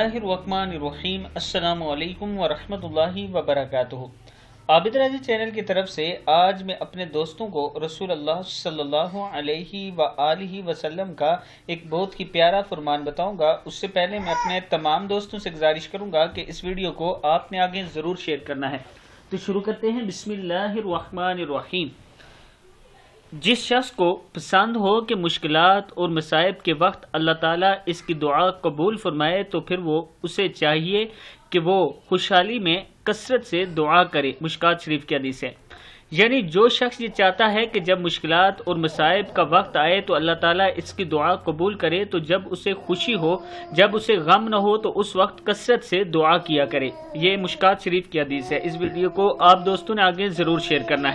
अस्सलाम वरहमतुल्लाहि वबरकातुहू आबिद राजी चैनल की तरफ से आज मैं अपने दोस्तों को रसूल अल्लाह सल्लल्लाहु अलैहि व वसल्लम का एक बहुत ही प्यारा फरमान बताऊंगा उससे पहले मैं अपने तमाम दोस्तों से गुजारिश करूंगा कि इस वीडियो को आपने आगे ज़रूर शेयर करना है तो शुरू करते हैं बिस्मिल्लाहिर्रहमानिर्रहीम जिस शख्स को पसंद हो कि मुश्किल और मसायब के वक्त अल्लाह ताला इसकी दुआ कबूल फरमाए तो फिर वो उसे चाहिए कि वो खुशहाली में कसरत से दुआ करे मुश्कात शरीफ के हदीस है यानी जो शख्स ये चाहता है कि जब मुश्किल और मसायब का वक्त आए तो अल्लाह ताला इसकी दुआ कबूल करे तो जब उसे खुशी हो जब उसे गम न हो तो उस वक्त कसरत से दुआ किया करे ये मुश्कात शरीफ की अदीस है इस वीडियो को आप दोस्तों ने आगे ज़रूर शेयर करना है